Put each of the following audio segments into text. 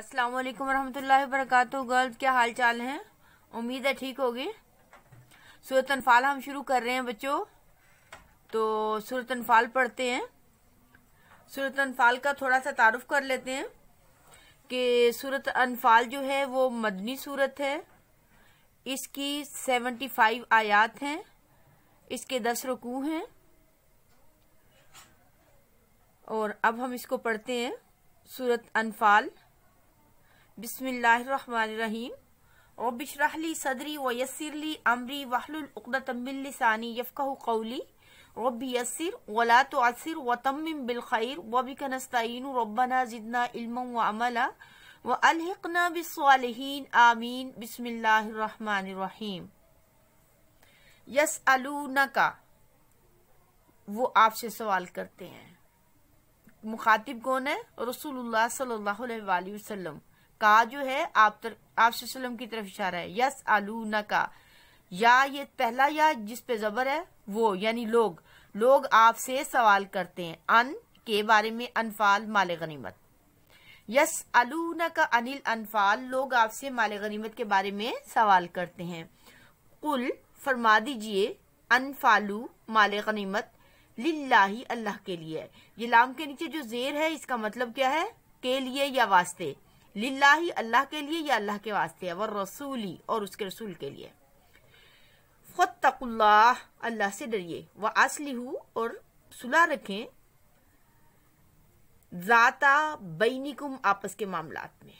अस्सलाम वालेकुम रहमतुल्लाहि वरकत गर्ल्स क्या हाल चाल हैं उम्मीद है ठीक होगी सूरत अनफाल हम शुरू कर रहे हैं बच्चों तो सूरत अनफाल पढ़ते हैं सूरत अनफाल का थोड़ा सा तारुफ कर लेते हैं कि सूरत अनफाल जो है वो मदनी सूरत है इसकी सेवेंटी फाइव आयात हैं इसके दस रुकू हैं और अब हम इसको पढ़ते हैं सूरत अनफाल बिसमीम रबिशरहली सदरी व यसरली अमरी वहलतमिलसानी यफ़क़ कौली रब यसर वला तो असर व तम बिलखैर वबिक नस्तीन रबना जिदना इल्म व अमला व अलहना बिसवालहीन आमीन बिसमीम यस का वो आपसे सवाल करते हैं मुखातिब कौन है रसूलुल्लाह सल्लल्लाहु अलैहि वसल्लम का जो है आप तर, आप की तरफ इशारा है यस आलू न का या ये पहला या जिस पे जबर है वो यानी लोग लोग आपसे सवाल करते हैं अन के बारे में अनफाल माल गनीमत यस अलू न का अनिल अनफाल लोग आपसे माल गनीमत के बारे में सवाल करते हैं कुल फरमा दीजिए अनफालू माल गनीमत लाही अल्लाह के लिए ये लाम के नीचे जो जेर है इसका मतलब क्या है के लिए या वास्ते लिल्लाही अल्लाह के लिए या अल्लाह के वास्ते है व रसूली और उसके रसूल के लिए खुद तकुल्लाह अल्लाह से डरिए व असली और सुलह रखें जाता बैनिकुम आपस के मामलात में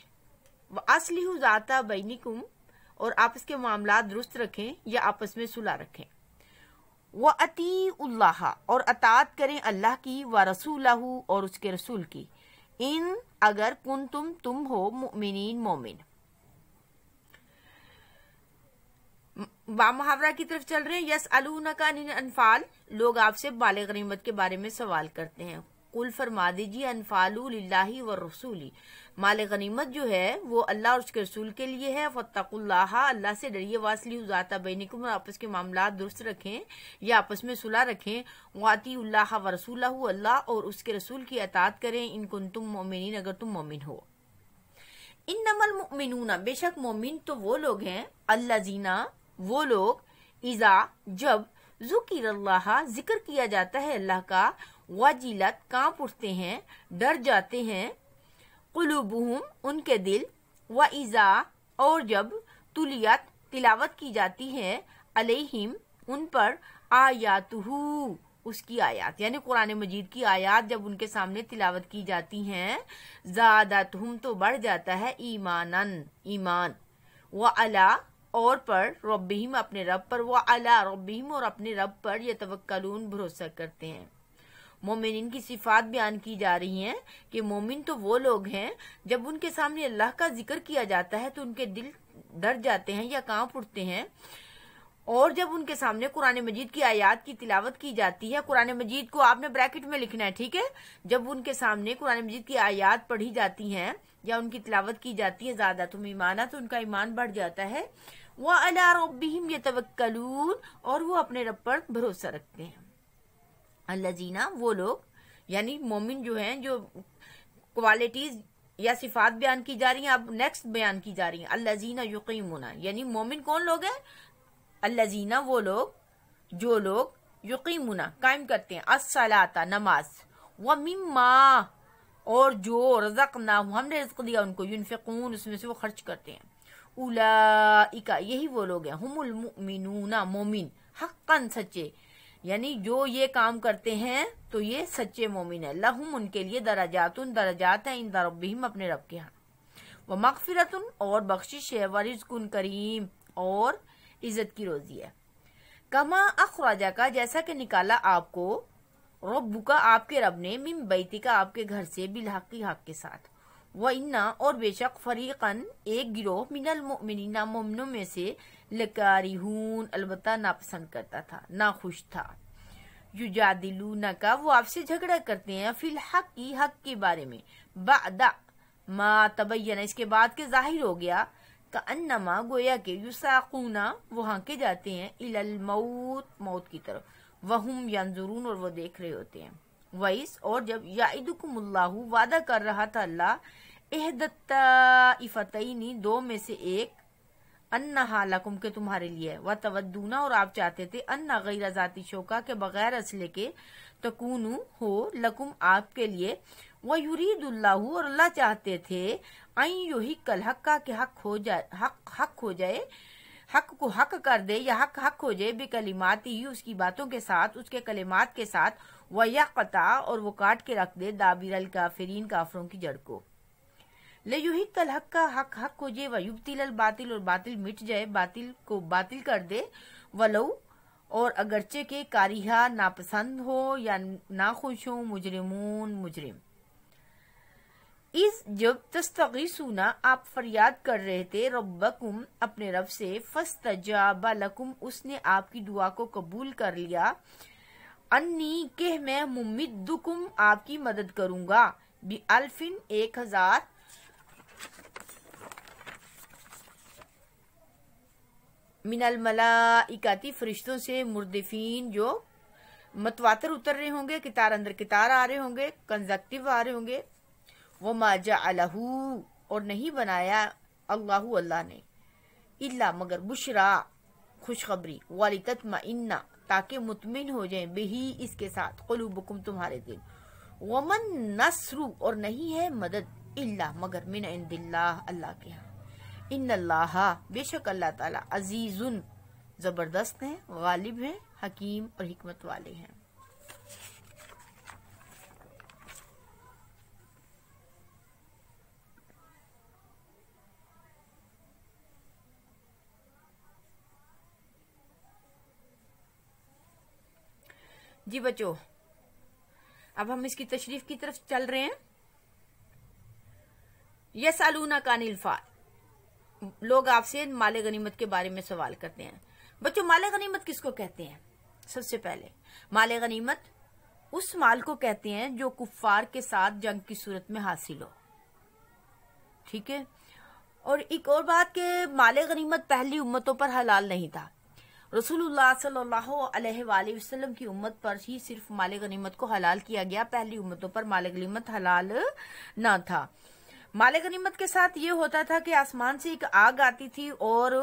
व असली जाता बैनिकुम और आपस के मामला दुरुस्त रखें या आपस में सुलह रखें व अती और अतात करें अल्लाह की व रसूल और उसके रसूल की इन अगर कुन तुम तुम हो मिनीन मोमिन मुहावरा की तरफ चल रहे हैं यस अलूना का अनफाल लोग आपसे बाल गनीमत के बारे में सवाल करते हैं कुल फरमा दीजिए अनफालू लाही व रसूली माल गनीमत जो है वो अल्लाह और उसके रसूल के लिए है फतः अल्लाह से डरिए वासली उजाता बैनिकुम आपस के मामला दुरुस्त रखें या आपस में सुलह रखें वातील्ला व रसूल अल्लाह और उसके रसूल की अतात करें इनको तुम मोमिन अगर तुम मोमिन हो इन नमल मोमिनूना बेशक मोमिन तो वो लोग हैं अल्लाह जीना वो लोग इज़ा जब जुकिर अल्लाह जिक्र किया जाता है अल्लाह का वजीलत कांप उठते हैं डर जाते हैं कुलूबहम उनके दिल व ईज़ा और जब तुलियत तिलावत की जाती है अलहिम उन पर आयातहू उसकी आयात यानी कुरान मजीद की आयात जब उनके सामने तिलावत की जाती हैं ज़्यादा तुम तो बढ़ जाता है ईमानन ईमान व अला और पर रब्बीम अपने रब पर व अला रब्बीम और अपने रब पर ये तवक्लून भरोसा करते हैं मोमिन की सिफात बयान की जा रही हैं कि मोमिन तो वो लोग हैं जब उनके सामने अल्लाह का जिक्र किया जाता है तो उनके दिल डर जाते हैं या कांप उठते हैं और जब उनके सामने कुरान मजीद की आयात की तिलावत की जाती है कुरान मजीद को आपने ब्रैकेट में लिखना है ठीक है जब उनके सामने कुरान मजीद की आयात पढ़ी जाती हैं या उनकी तिलावत की जाती है ज्यादा तुम तो ईमाना तो उनका ईमान बढ़ जाता है वह अला ये और वो अपने रब पर भरोसा रखते हैं लजीना वो लोग यानी मोमिन जो हैं जो क्वालिटीज या सिफात बयान की जा रही हैं अब नेक्स्ट बयान की जा रही हैं अल्लाजीना यकीम यानी मोमिन कौन लोग हैं अल्लाजीना वो लोग जो लोग यकीमुना कायम करते हैं असलाता नमाज व मिम्मा और जो रजक ना हमने रिस्क दिया उनको यूनफिकून उसमें से वो खर्च करते हैं इका यही वो लोग हैं हमुल मोमिन हक्कन सच्चे यानी जो ये काम करते हैं तो ये सच्चे मोमिन है लहुम उनके लिए दराजात दराजात हैं इन दरबीम अपने रब के यहाँ व मगफिरतुन और बख्शिश है वरिजकुन करीम और इज्जत की रोजी है कमा अखराजा का जैसा कि निकाला आपको रब्बू का आपके रब ने मिम बैती का आपके घर से बिलहकी हक के साथ व इन्ना और बेशक फरीकन एक गिरोह मिनल मिनिना मोमिनों में से लकारी हून अलबत्ता नापसंद करता था ना खुश था युजादिलूना का वो आपसे झगड़ा करते हैं फिल हक की हक के बारे में बादा मा तबैन इसके बाद के जाहिर हो गया का अन्नमा गोया के युसाकूना वहाँ के जाते हैं इलल मौत मौत की तरफ वहुम यंजुरून और वो देख रहे होते हैं वाइस और जब यादुकुमुल्लाहु वादा कर रहा था अल्लाह एहदत्ता इफतईनी दो में से एक अन्ना हालाकुम के तुम्हारे लिए व तवदूना और आप चाहते थे अन्ना गैर जाती शोका के बगैर असले के तकूनु हो लकुम आपके लिए वह यूरीदुल्लाह और अल्लाह चाहते थे कल हक हक्का के हक हो जाए हक हक हो जाए हक को हक कर दे या हक हक हो जाए बेकलिमात ही उसकी बातों के साथ उसके कलिमात के साथ वया कता और वो काट के रख दे दाबिर काफरीन काफरों की जड़ को ले युहिक कल हक का हक हक खोजे वह युक्ति लल बातिल और बातिल मिट जाए बातिल को बातिल कर दे वलो और अगरचे के कारिहा नापसंद हो या ना खुश हो मुजरिमून मुजरिम इस जब सुना आप फरियाद कर रहे थे रब्बकुम अपने रब से फस्तजाबा लकुम उसने आपकी दुआ को कबूल कर लिया अन्नी के मैं मुमिदुकुम आपकी मदद करूंगा बी अल्फिन एक हजार मिनल मलाइकाती फरिश्तों से मुर्दफीन जो मतवातर उतर रहे होंगे कितार अंदर कितार आ रहे होंगे कंजक्टिव आ रहे होंगे वो माजा अलहू और नहीं बनाया अल्लाह अल्लाह ने इल्ला मगर बुशरा खुशखबरी वाली तत्मा इन्ना ताकि मुतमिन हो जाए बेही इसके साथ कलूबकुम तुम्हारे दिल वमन नसरू और नहीं है मदद इल्ला मगर मिन इंदिल्लाह अल्लाह के यहाँ इन अल्लाह बेशक अल्लाह ताला अजीजुन जबरदस्त हैं गालिब हैं हकीम और हिकमत वाले हैं जी बच्चों अब हम इसकी तशरीफ की तरफ चल रहे हैं यस अलूना कानिल फाल लोग आपसे माले गनीमत के बारे में सवाल करते हैं बच्चों माले गनीमत किसको कहते हैं सबसे पहले माले गनीमत उस माल को कहते हैं जो कुफार के साथ जंग की सूरत में हासिल हो ठीक है और एक और बात के माले गनीमत पहली उम्मतों पर हलाल नहीं था रसूलुल्लाह वसल्लम की उम्मत पर ही सिर्फ माले गनीमत को हलाल किया गया पहली उम्मतों पर माले गनीमत हलाल ना था माले गनीमत के साथ ये होता था कि आसमान से एक आग आती थी और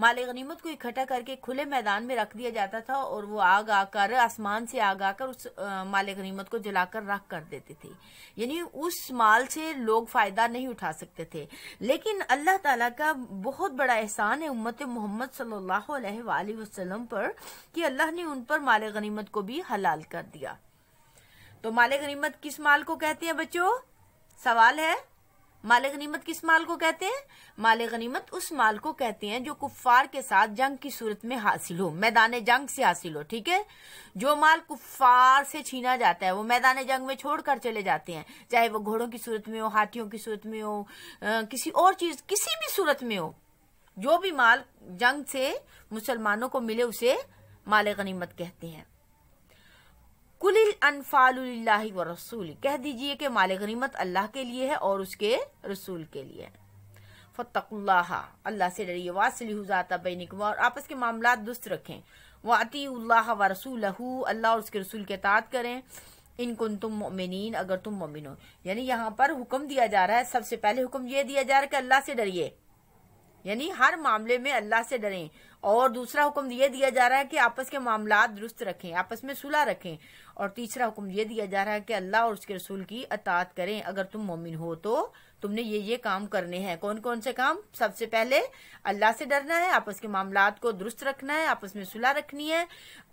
माले गनीमत को इकट्ठा करके खुले मैदान में रख दिया जाता था और वो आग आकर आसमान से आग आकर उस माले गनीमत को जलाकर रख कर देती थी यानी उस माल से लोग फायदा नहीं उठा सकते थे लेकिन अल्लाह ताला का बहुत बड़ा एहसान है उम्मत मोहम्मद सल्लल्लाहु अलैहि वसल्लम पर कि अल्लाह ने उन पर माले गनीमत को भी हलाल कर दिया तो माले गनीमत किस माल को कहते हैं बच्चों सवाल है माल गनीमत किस माल को कहते हैं माले गनीमत उस माल को कहते हैं जो कुफ्फार के साथ जंग की सूरत में हासिल हो मैदान जंग से हासिल हो ठीक है जो माल कुफ्फार से छीना जाता है वो मैदान जंग में छोड़कर चले जाते हैं चाहे वो घोड़ों की सूरत में हो हाथियों की सूरत में हो किसी और चीज किसी भी सूरत में हो जो भी माल जंग से मुसलमानों को मिले उसे माल गनीमत कहते हैं कुलिल अनफाल व रसूल कह दीजिए कि माल गनीमत अल्लाह के लिए है और उसके रसूल के लिए फतकुल्ला अल्लाह से डरिए वासिलता हुजाता और आपस के मामला दुरुस्त रखें वतील्ला व रसूल अल्लाह और उसके रसूल के तात करें इनकुन तुम मोमिन अगर तुम मोमिन हो यानी यहाँ पर हुक्म दिया जा रहा है सबसे पहले हुक्म यह दिया जा रहा है कि अल्लाह से डरिए यानी हर मामले में अल्लाह से डरें और दूसरा हुक्म यह दिया जा रहा है कि आपस के मामला दुरुस्त रखें आपस में सुलह रखें और तीसरा हुक्म ये दिया जा रहा है कि अल्लाह और उसके रसूल की अतात करें अगर तुम मोमिन हो तो तुमने ये ये काम करने हैं कौन कौन से काम सबसे पहले अल्लाह से डरना है आपस के मामला को दुरुस्त रखना है आपस में सुलह रखनी है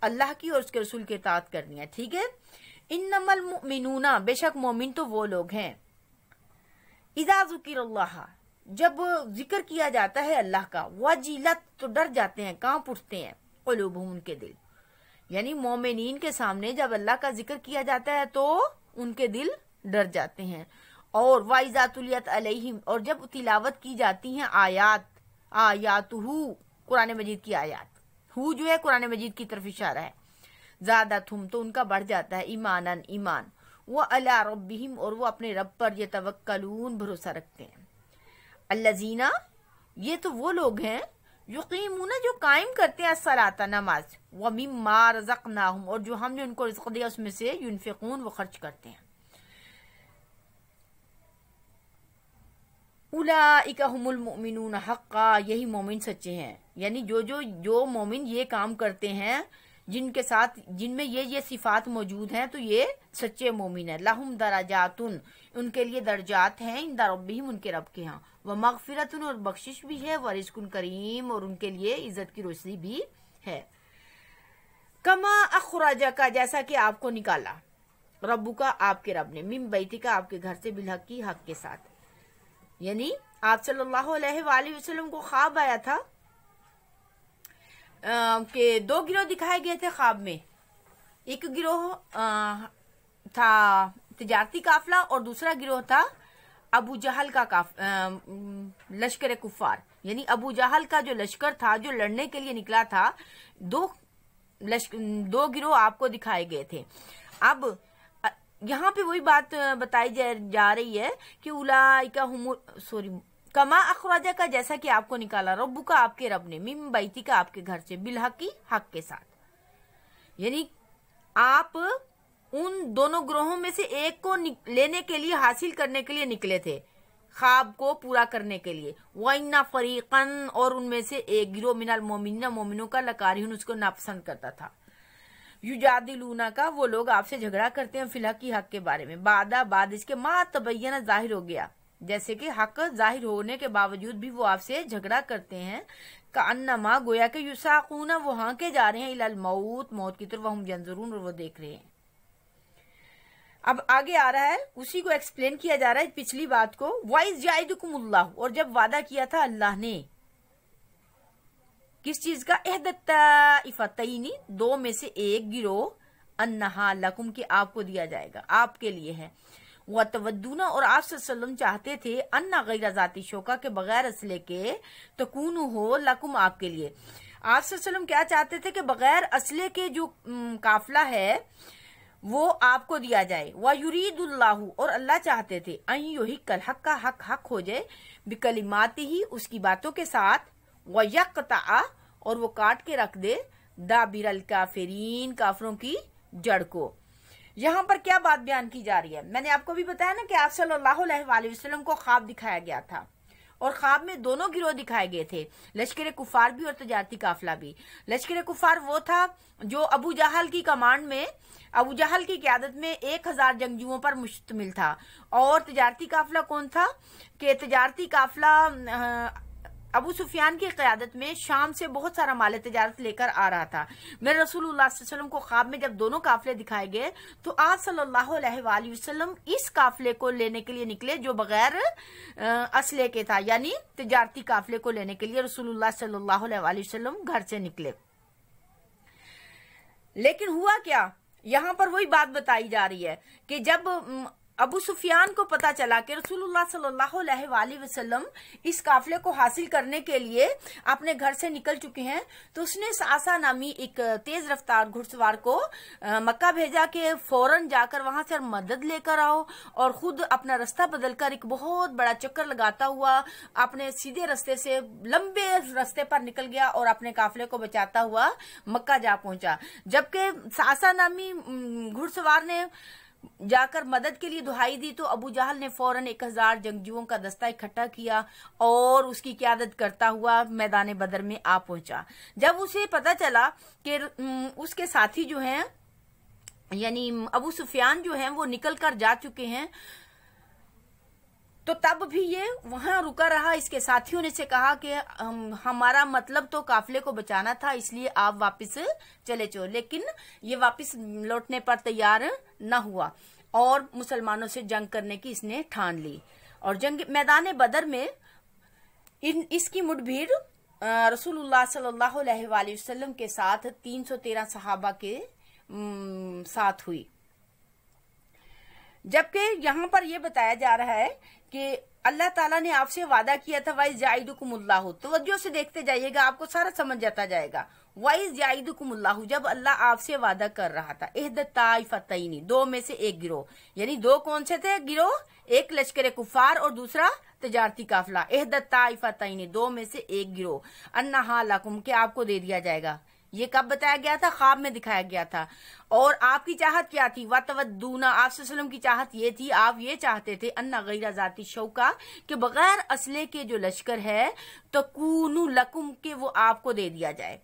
अल्लाह की और उसके रसूल की अतात करनी है ठीक है इन नमल मिनूना बेशक मोमिन तो वो लोग हैं इजा जब जिक्र किया जाता है अल्लाह का वजीलत तो डर जाते हैं कांप उठते हैं उलूबहूम उनके दिल यानी मोमिन के सामने जब अल्लाह का जिक्र किया जाता है तो उनके दिल डर जाते हैं और वाइजातुलियत अलैहिम और जब तिलावत की जाती हैं आयात आयात कुरान मजीद की आयात हु जो है कुरान मजीद की तरफ इशारा है ज्यादा थुम तो उनका बढ़ जाता है ईमान ईमान वो अला रबिम और वो अपने रब पर ये तवक्लून भरोसा रखते हैं अल्लाजीना ये तो वो लोग हैं यकीमूना जो कायम करते हैं असराता नमाज वमी माँ रजक नाहम और जो हमने उनको रिजक दिया उसमें से यूनफिकून वो खर्च करते हैं उलामिन हक़ा यही मोमिन सच्चे हैं यानी जो जो जो मोमिन ये काम करते हैं जिनके साथ जिनमें ये ये सिफात मौजूद हैं तो ये सच्चे मोमिन है लाहम दराजातन उनके लिए दर्जात हैं इन दरबीम उनके रब के यहाँ व मगफिरत और बख्शिश भी है व करीम और उनके लिए इज्जत की रोशनी भी है कमा अखराजा का जैसा कि आपको निकाला रबू का आपके रब ने मिम बैठी का आपके घर से बिलहक की हक के साथ यानी आप सल्लल्लाहु अलैहि वसल्लम को ख्वाब आया था के दो गिरोह दिखाए गए थे ख्वाब में एक गिरोह था तिजारती काफिला और दूसरा गिरोह था अबू जहल का काफ लश्कर कुफार यानी अबू जहल का जो लश्कर था जो लड़ने के लिए निकला था दो लश्क, दो गिरोह आपको दिखाए गए थे अब यहाँ पे वही बात बताई जा, जा रही है कि उलाइका सॉरी कमा अखराजा का जैसा कि आपको निकाला रब्बू का आपके रब ने मिम बैती का आपके घर से बिलहकी हक के साथ यानी आप उन दोनों ग्रहों में से एक को लेने के लिए हासिल करने के लिए निकले थे ख्वाब को पूरा करने के लिए वाइना फरीकन और उनमें से एक गिरो मिनाल मोमिन मोमिनों का लकारियन उसको नापसंद करता था युजादिलूना का वो लोग आपसे झगड़ा करते हैं फिलहाल की हक के बारे में बादा बाद इसके माँ तबैया जाहिर हो गया जैसे कि हक जाहिर होने के बावजूद भी वो आपसे झगड़ा करते हैं का अन्नमा गोया के युसाकूना वो के जा रहे हैं इलाल मौत मौत की तरफ हम जनजरून और वो देख रहे हैं अब आगे आ रहा है उसी को एक्सप्लेन किया जा रहा है पिछली बात को वाइज जायदुकुमुल्लाह और जब वादा किया था अल्लाह ने किस चीज का एहदत्ताइफतनी दो में से एक गिरोह अन्ना लकुम के आपको दिया जाएगा आपके लिए है वह तवदूना और आप चाहते थे अन्ना गैर जाती शोका के बगैर असले के तकून हो लकुम आपके लिए आप क्या चाहते थे कि बगैर असले के जो काफिला है वो आपको दिया जाए व युरीदुल्लाहु और अल्लाह चाहते थे कल हक का हक हक हो जाए बिकलिमाती ही उसकी बातों के साथ व और वो काट के रख दे दाबिरल काफेरीन काफरों की जड़ को यहाँ पर क्या बात बयान की जा रही है मैंने आपको भी बताया ना कि आप सल्लाह को ख्वाब दिखाया गया था और ख्वाब में दोनों गिरोह दिखाए गए थे लश्कर कुफार भी और तजारती काफिला भी लश्कर कुफार वो था जो अबू जहल की कमांड में अबू जहल की क्यादत में एक हजार जंगजुओं पर मुश्तमिल था और तजारती काफिला कौन था कि तजारती काफिला अबू सुफियान की क्यादत में शाम से बहुत सारा माल तजारत लेकर आ रहा था मेरे रसूल को ख्वाब में जब दोनों काफिले दिखाए गए तो आप सल्लल्लाहु इस काफिले को लेने के लिए निकले जो बगैर असले के था यानी तजारती काफिले को लेने के लिए रसूल सल्लाम घर से निकले लेकिन हुआ क्या यहाँ पर वही बात बताई जा रही है कि जब अबू सुफियान को पता चला कि रसूलुल्लाह सल्लल्लाहु अलैहि वसल्लम इस काफिले को हासिल करने के लिए अपने घर से निकल चुके हैं तो उसने सासा नामी एक तेज रफ्तार घुड़सवार को मक्का भेजा के फौरन जाकर वहां से मदद लेकर आओ और खुद अपना रास्ता बदलकर एक बहुत बड़ा चक्कर लगाता हुआ अपने सीधे रास्ते से लंबे रास्ते पर निकल गया और अपने काफले को बचाता हुआ मक्का जा पहुंचा जबकि सासा नामी घुड़सवार ने जाकर मदद के लिए दुहाई दी तो अबू जहल ने फौरन एक हजार जंगजुओं का दस्ता इकट्ठा किया और उसकी क्यादत करता हुआ मैदान बदर में आ पहुंचा जब उसे पता चला कि उसके साथी जो हैं यानी अबू सुफियान जो हैं वो निकल कर जा चुके हैं तो तब भी ये वहां रुका रहा इसके साथियों ने से कहा कि हम हमारा मतलब तो काफले को बचाना था इसलिए आप वापस चले चो लेकिन ये वापस लौटने पर तैयार न हुआ और मुसलमानों से जंग करने की इसने ठान ली और जंग मैदान बदर में इन इसकी मुठभेड़ रसूलुल्लाह सल्लल्लाहु अलैहि वसल्लम के साथ 313 सहाबा के साथ हुई जबकि यहाँ पर यह बताया जा रहा है कि अल्लाह ताला ने आपसे वादा किया था वाइज जाइदुकुमुल्लाह तवज्जो से देखते जाइएगा आपको सारा समझ जाता जाएगा वाइज जाइदुकुमुल्लाह जब अल्लाह आपसे वादा कर रहा था एहद ताइफतनी दो में से एक गिरोह यानी दो कौन से थे गिरोह एक लश्कर कुफार और दूसरा तजारती काफिला एहद ताइफतनी दो में से एक गिरोह अन्ना लाकुम के आपको दे दिया जाएगा ये कब बताया गया था ख्वाब में दिखाया गया था और आपकी चाहत क्या थी वतवदूना आप वसलम की चाहत ये थी आप ये चाहते थे अन्ना गैरा जाती शौका के बगैर असले के जो लश्कर है तो कूनू लकुम के वो आपको दे दिया जाए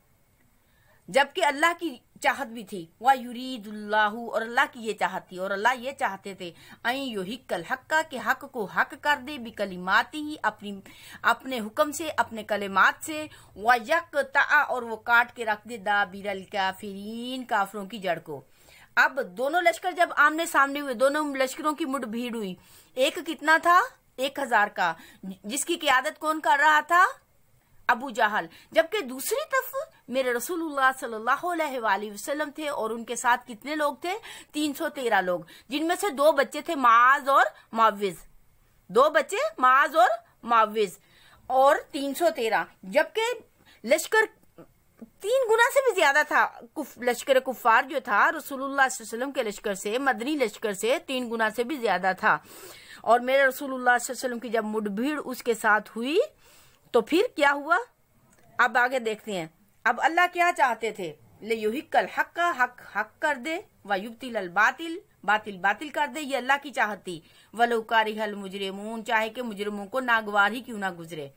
जबकि अल्लाह की चाहत भी थी वह यूरीदुल्लाह और अल्लाह की ये चाहत थी और अल्लाह ये चाहते थे अई हिकल हक्का के हक को हक कर दे बिकलिमाती ही अपनी अपने हुक्म से अपने कलिमात से वह यक ता और वो काट के रख दे दा बिरल काफिरीन काफरों की जड़ को अब दोनों लश्कर जब आमने सामने हुए दोनों लश्करों की मुठभेड़ हुई एक कितना था एक हजार का जिसकी क्यादत कौन कर रहा था अबू जहल जबकि दूसरी तरफ मेरे रसूलुल्लाह सल्लल्लाहु अलैहि वसल्लम थे और उनके साथ कितने लोग थे 313 लोग जिनमें से दो बच्चे थे माज और माविज दो बच्चे माज और माविज और 313 जबकि लश्कर तीन गुना से भी ज्यादा था कुफ, लश्कर कुफार जो था रसूलुल्लाह वसल्लम के लश्कर से मदनी लश्कर से तीन गुना से भी ज्यादा था और मेरे रसूलुल्लाह वसल्लम की जब मुठभीड़ उसके साथ हुई तो फिर क्या हुआ अब आगे देखते हैं अब अल्लाह क्या चाहते थे ले युहिकल हक का हक हक कर दे व वयुबतिल बातिल बातिल बातिल कर दे ये अल्लाह की चाहत थी वलोकारी हल मुजरिम चाहे के मुजरिमों को नागवार ही क्यों ना गुजरे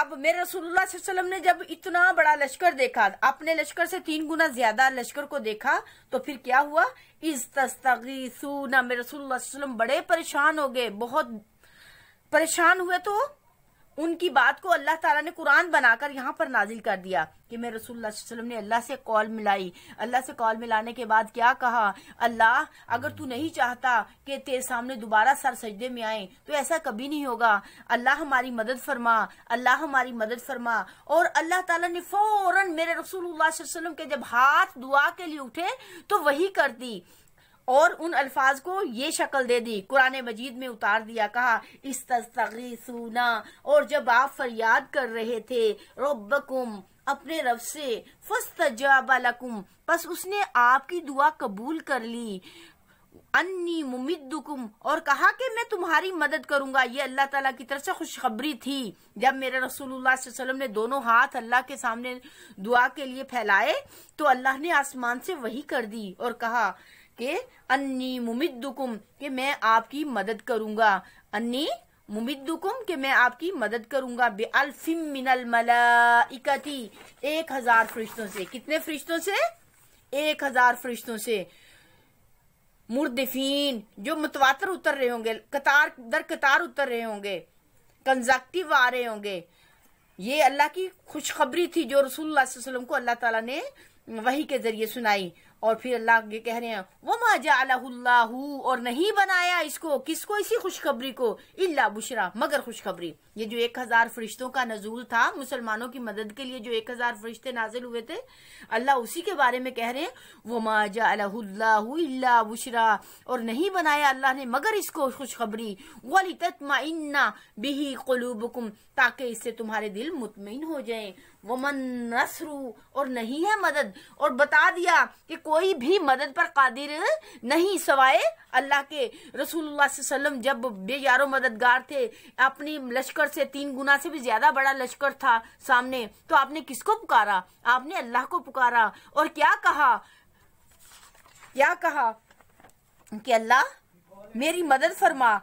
अब मेरे रसूलुल्लाह सल्लल्लाहु अलैहि वसल्लम ने जब इतना बड़ा लश्कर देखा अपने लश्कर से तीन गुना ज्यादा लश्कर को देखा तो फिर क्या हुआ इस तस्तगी तस्तगीसूना मेरे रसूलुल्लाह वसल्लम बड़े परेशान हो गए बहुत परेशान हुए तो उनकी बात को अल्लाह ताला ने कुरान बनाकर यहाँ पर नाजिल कर दिया कि मैं रसूल वसल्लम ने अल्लाह से कॉल मिलाई अल्लाह से कॉल मिलाने के बाद क्या कहा अल्लाह अगर तू नहीं चाहता कि तेरे सामने दोबारा सर सजदे में आए तो ऐसा कभी नहीं होगा अल्लाह हमारी मदद फरमा अल्लाह हमारी मदद फरमा और अल्लाह ताला ने फौरन मेरे रसूल वसल्लम के जब हाथ दुआ के लिए उठे तो वही कर दी और उन अल्फाज को ये शक्ल दे दी कुरान मजीद में उतार दिया कहा इस सुना और जब आप फरियाद कर रहे थे रोबकुम अपने रब से जवाबालकुम बस उसने आपकी दुआ कबूल कर ली अन्नी मुमिदुकुम और कहा कि मैं तुम्हारी मदद करूंगा ये अल्लाह ताला की तरफ से खुशखबरी थी जब मेरे रसूलुल्लाह वसल्लम ने दोनों हाथ अल्लाह के सामने दुआ के लिए फैलाए तो अल्लाह ने आसमान से वही कर दी और कहा के अन्नी मुमिदुकुम के मैं आपकी मदद करूंगा अन्नी मुमिदुकुम के मैं आपकी मदद करूंगा बे अल्फिम मिनल मलाइकती एक हजार फरिश्तों से कितने फरिश्तों से एक हजार फरिश्तों से मुर्दफीन जो मुतवातर उतर रहे होंगे कतार दर कतार उतर रहे होंगे कंजक्टिव आ रहे होंगे ये अल्लाह की खुशखबरी थी जो रसूल को अल्लाह ताला ने वही के जरिए सुनाई और फिर अल्लाह ये कह रहे हैं वो माजाहू और नहीं बनाया इसको किसको इसी खुशखबरी को इल्ला बुशरा मगर खुशखबरी ये जो एक हजार फरिश्तों का नजूल था मुसलमानों की मदद के लिए जो एक हजार फरिश्ते नाजिल हुए थे अल्लाह उसी के बारे में कह रहे हैं वो माजाहू इल्ला बुशरा और नहीं बनाया अल्लाह ने मगर इसको खुशखबरी वाली तत्मा बिही कलूबकुम ताकि इससे तुम्हारे दिल मुतमिन हो जाए वमन नसरू और नहीं है मदद और बता दिया कि कोई भी मदद पर कादिर नहीं सवाए अल्लाह के रसूलुल्लाह वसल्लम जब बेयारो मददगार थे अपनी लश्कर से तीन गुना से भी ज्यादा बड़ा लश्कर था सामने तो आपने किसको पुकारा आपने अल्लाह को पुकारा और क्या कहा क्या कहा कि अल्लाह मेरी मदद फरमा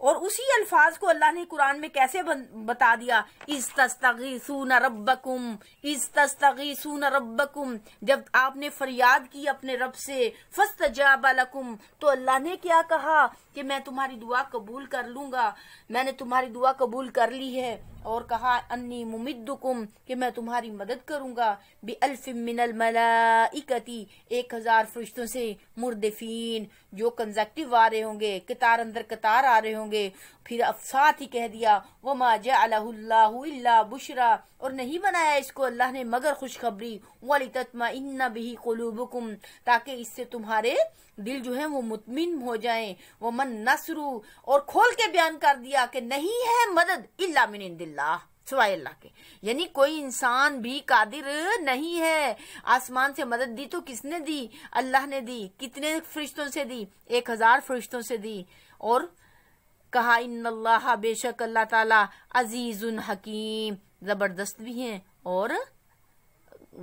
और उसी अल्फाज को अल्लाह ने कुरान में कैसे बता दिया इस तस्तगी तस्तगीसून रब्बकुम इस तस्तगी तस्तगीसून रब्बकुम जब आपने फरियाद की अपने रब से फस्त जाबालकुम तो अल्लाह ने क्या कहा कि मैं तुम्हारी दुआ कबूल कर लूंगा मैंने तुम्हारी दुआ कबूल कर ली है और कहा अन्नी मुमिद कि मैं तुम्हारी मदद करूंगा अल्फ मिनल मलाइकती एक हजार फरिश्तों से मुर्दफीन जो कंजक्टिव आ रहे होंगे कतार अंदर कतार आ रहे होंगे फिर साथ ही कह दिया वो माजा बुशरा और नहीं बनाया इसको अल्लाह ने मगर खुशखबरी वाली तत्मा इन्ना भी कलूबुकुम ताकि इससे तुम्हारे दिल जो है वो मुतमिन हो जाए वो मन नसरू और खोल के बयान कर दिया कि नहीं है मदद इल्ला मिन दिल्ला सिवाय अल्लाह के यानी कोई इंसान भी कादिर नहीं है आसमान से मदद दी तो किसने दी अल्लाह ने दी कितने फरिश्तों से दी एक हजार फरिश्तों से दी और कहा इन अल्लाह बेशक अल्लाह ताला अजीज उन हकीम जबरदस्त भी हैं और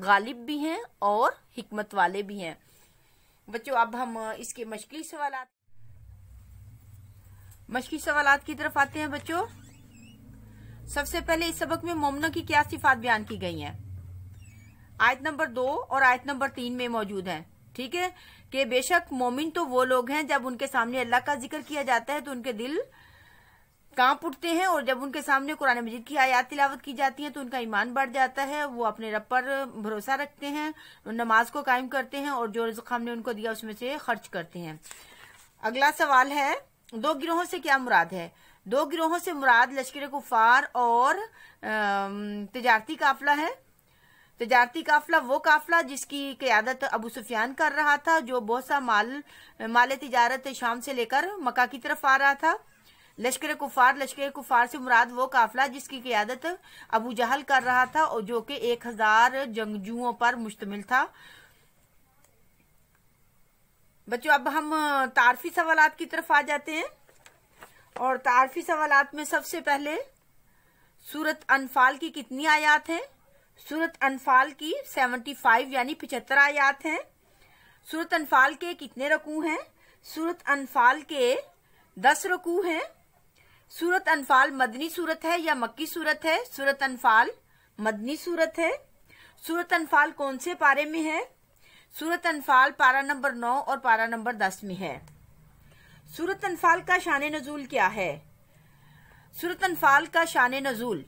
गालिब भी हैं और हिकमत वाले भी हैं बच्चों अब हम इसके मशकली सवाल मशकी सवाल की तरफ आते हैं बच्चों सबसे पहले इस सबक में मोमनों की क्या सिफात बयान की गई हैं आयत नंबर दो और आयत नंबर तीन में मौजूद है ठीक है कि बेशक मोमिन तो वो लोग हैं जब उनके सामने अल्लाह का जिक्र किया जाता है तो उनके दिल कांप उठते हैं और जब उनके सामने कुरान मजीद की आयात तिलावत की जाती है तो उनका ईमान बढ़ जाता है वो अपने रब पर भरोसा रखते हैं नमाज को कायम करते हैं और जो रजुक हमने उनको दिया उसमें से खर्च करते हैं अगला सवाल है दो गिरोहों से क्या मुराद है दो गिरोहों से मुराद लश्कर कुफार और तजारती काफिला है तजारती काफिला वो काफला जिसकी क्यादत अबू सुफियान कर रहा था जो बहुत सा माल माल तजारत शाम से लेकर मक्का की तरफ आ रहा था लश्कर कुफार लश्कर कुफार से मुराद वो काफिला जिसकी क्यादत अबू जहल कर रहा था और जो कि एक हजार जंगजुओं पर मुश्तमिल था बच्चों अब हम तारफी सवाल की तरफ आ जाते हैं और तारफी सवाल में सबसे पहले सूरत अनफाल की कितनी आयात है सूरत अनफाल की सेवनटी फाइव यानी पिछहत्तर आयात है सूरत अनफाल के कितने रकू हैं सूरत अनफाल के दस रकू हैं सूरत अनफाल मदनी सूरत है या मक्की सूरत है सूरत अनफाल मदनी सूरत है सूरत अनफाल कौन से पारे में है सूरत अनफाल पारा नंबर नौ और पारा नंबर दस में है सूरत अनफाल का शान नजूल क्या है सूरत अनफाल का शान नजूल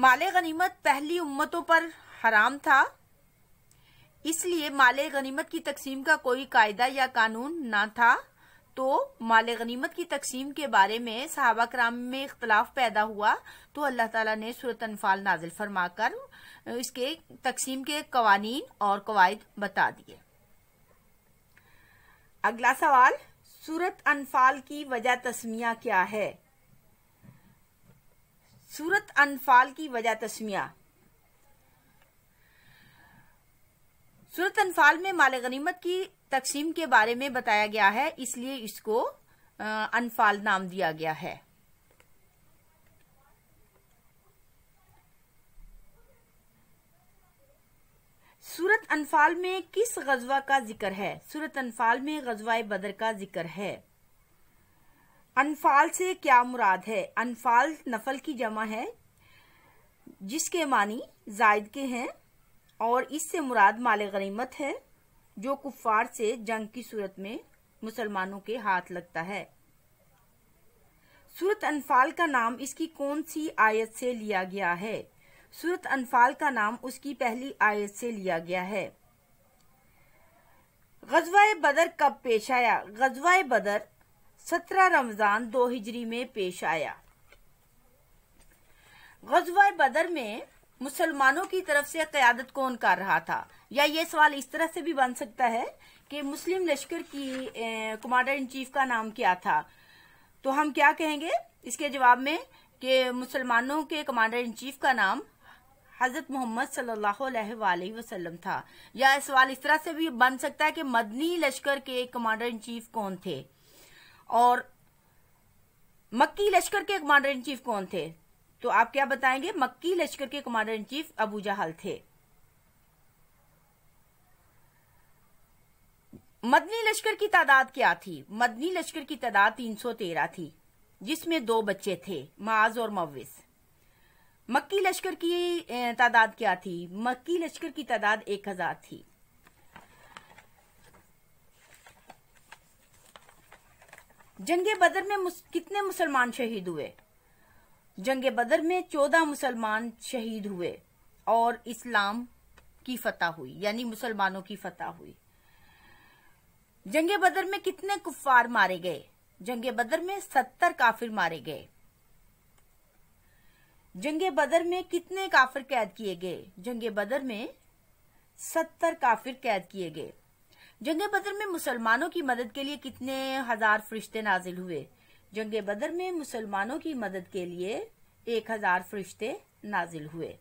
माल गनीमत पहली उम्मतों पर हराम था इसलिए माले गनीमत की तकसीम का कोई कायदा या कानून ना था तो माल गनीमत की तकसीम के बारे में सहाबा कराम में इख्तलाफ पैदा हुआ तो अल्लाह ताला ने सूरत अनफाल नाजिल फरमाकर इसके तकसीम के कवानीन और कवायद बता दिए अगला सवाल सूरत अनफाल की वजह तस्मिया क्या है सूरत अनफाल की वजह तस्मिया सूरत अनफाल में माल गनीमत की तकसीम के बारे में बताया गया है इसलिए इसको अनफाल नाम दिया गया है सूरत अनफाल में किस गजवा का जिक्र है सूरत अनफाल में गजवाए बदर का जिक्र है अनफाल से क्या मुराद है अनफाल नफल की जमा है जिसके मानी जायद के हैं और इससे मुराद माल गनीमत है जो कुफार से जंग की सूरत में मुसलमानों के हाथ लगता है सूरत अनफाल का नाम इसकी कौन सी आयत से लिया गया है सूरत अनफाल का नाम उसकी पहली आयत से लिया गया है गजवा बदर कब पेश आया गजवा बदर सत्रह रमजान दो हिजरी में पेश आया गजवा बदर में मुसलमानों की तरफ से क्यादत कौन कर रहा था या ये सवाल इस तरह से भी बन सकता है कि मुस्लिम लश्कर की कमांडर इन चीफ का नाम क्या था तो हम क्या कहेंगे इसके जवाब में कि मुसलमानों के कमांडर इन चीफ का नाम हजरत मोहम्मद सल्लल्लाहु वसल्लम था या सवाल इस तरह से भी बन सकता है कि मदनी लश्कर के कमांडर इन चीफ कौन थे और मक्की लश्कर के कमांडर इन चीफ कौन थे तो आप क्या बताएंगे मक्की लश्कर के commander in chief Abu Jahal थे मदनी लश्कर की तादाद क्या थी मदनी लश्कर की तादाद 313 थी जिसमें दो बच्चे थे माज और मविस मक्की लश्कर की तादाद क्या थी मक्की लश्कर की तादाद एक हजार थी जंगे बदर में मुस, कितने मुसलमान शहीद हुए जंग बदर में चौदह मुसलमान शहीद हुए और इस्लाम की फतह हुई यानी मुसलमानों की फतह हुई जंग बदर में कितने कुफार मारे गए जंग बदर में सत्तर काफिर मारे गए जंग बदर में कितने काफिर कैद किए गए जंग बदर में सत्तर काफिर कैद किए गए जंग बदर में मुसलमानों की मदद के लिए कितने हजार फरिश्ते नाजिल हुए जंग बदर में मुसलमानों की मदद के लिए एक हजार फरिश्ते नाजिल हुए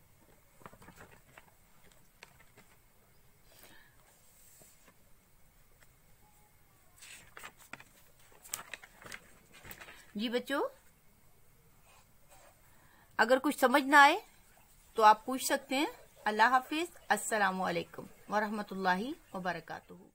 जी बच्चों अगर कुछ समझ ना आए तो आप पूछ सकते हैं अल्लाह हाफिज अस्सलाम वालेकुम वरहमतुल्लाहि वबरकातुहू